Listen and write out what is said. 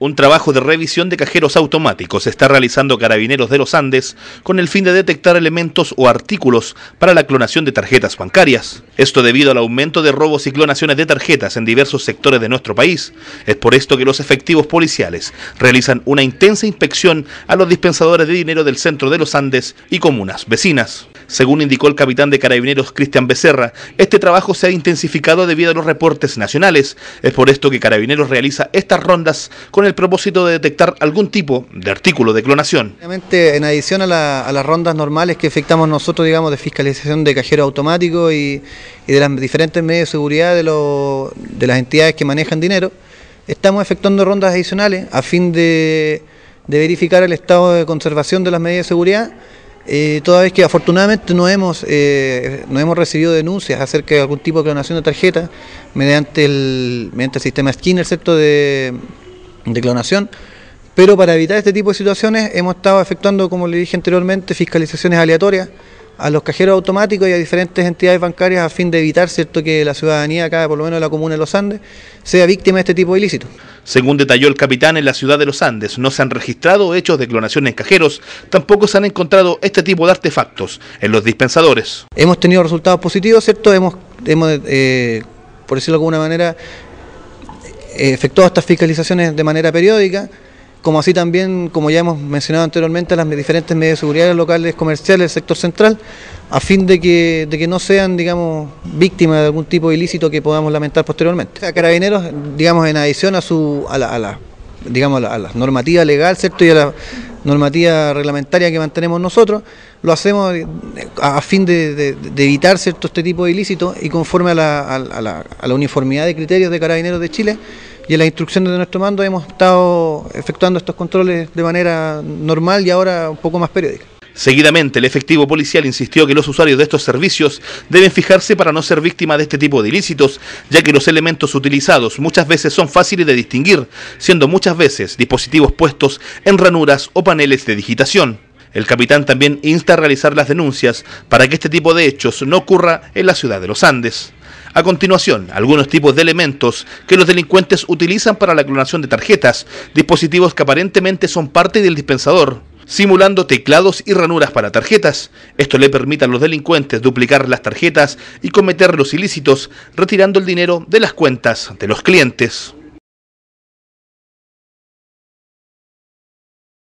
Un trabajo de revisión de cajeros automáticos está realizando Carabineros de los Andes con el fin de detectar elementos o artículos para la clonación de tarjetas bancarias. Esto debido al aumento de robos y clonaciones de tarjetas en diversos sectores de nuestro país. Es por esto que los efectivos policiales realizan una intensa inspección a los dispensadores de dinero del centro de los Andes y comunas vecinas. Según indicó el capitán de Carabineros Cristian Becerra, este trabajo se ha intensificado debido a los reportes nacionales. Es por esto que Carabineros realiza estas rondas con el propósito de detectar algún tipo de artículo de clonación. Obviamente, en adición a, las rondas normales que efectuamos nosotros, digamos, de fiscalización de cajero automático y, de las diferentes medios de seguridad de, las entidades que manejan dinero, estamos efectuando rondas adicionales a fin de, verificar el estado de conservación de las medidas de seguridad eh, toda vez que afortunadamente no hemos, eh, no hemos recibido denuncias acerca de algún tipo de clonación de tarjeta mediante el, mediante el sistema Skinner, excepto de, de clonación. Pero para evitar este tipo de situaciones hemos estado efectuando, como le dije anteriormente, fiscalizaciones aleatorias a los cajeros automáticos y a diferentes entidades bancarias a fin de evitar cierto que la ciudadanía acá, por lo menos la comuna de Los Andes, sea víctima de este tipo de ilícitos. Según detalló el capitán, en la ciudad de Los Andes no se han registrado hechos de clonación en cajeros, tampoco se han encontrado este tipo de artefactos en los dispensadores. Hemos tenido resultados positivos, ¿cierto? Hemos, eh, por decirlo de alguna manera, efectuado estas fiscalizaciones de manera periódica, como así también, como ya hemos mencionado anteriormente, las diferentes medidas de seguridad locales comerciales del sector central, a fin de que, no sean, digamos, víctimas de algún tipo ilícito que podamos lamentar posteriormente. A carabineros, digamos, en adición a su, a la, digamos, a la, normativa legal, ¿cierto? Y a la normativa reglamentaria que mantenemos nosotros, lo hacemos eh, a, fin de, evitar, ¿cierto?, este tipo de ilícito y conforme a la, a la uniformidad de criterios de carabineros de Chile, y en las instrucciones de nuestro mando hemos estado efectuando estos controles de manera normal y ahora un poco más periódica. Seguidamente, el efectivo policial insistió que los usuarios de estos servicios deben fijarse para no ser víctimas de este tipo de ilícitos, ya que los elementos utilizados muchas veces son fáciles de distinguir, siendo muchas veces dispositivos puestos en ranuras o paneles de digitación. El capitán también insta a realizar las denuncias para que este tipo de hechos no ocurra en la ciudad de los Andes. A continuación, algunos tipos de elementos que los delincuentes utilizan para la clonación de tarjetas, dispositivos que aparentemente son parte del dispensador, simulando teclados y ranuras para tarjetas. Esto le permite a los delincuentes duplicar las tarjetas y cometer los ilícitos, retirando el dinero de las cuentas de los clientes.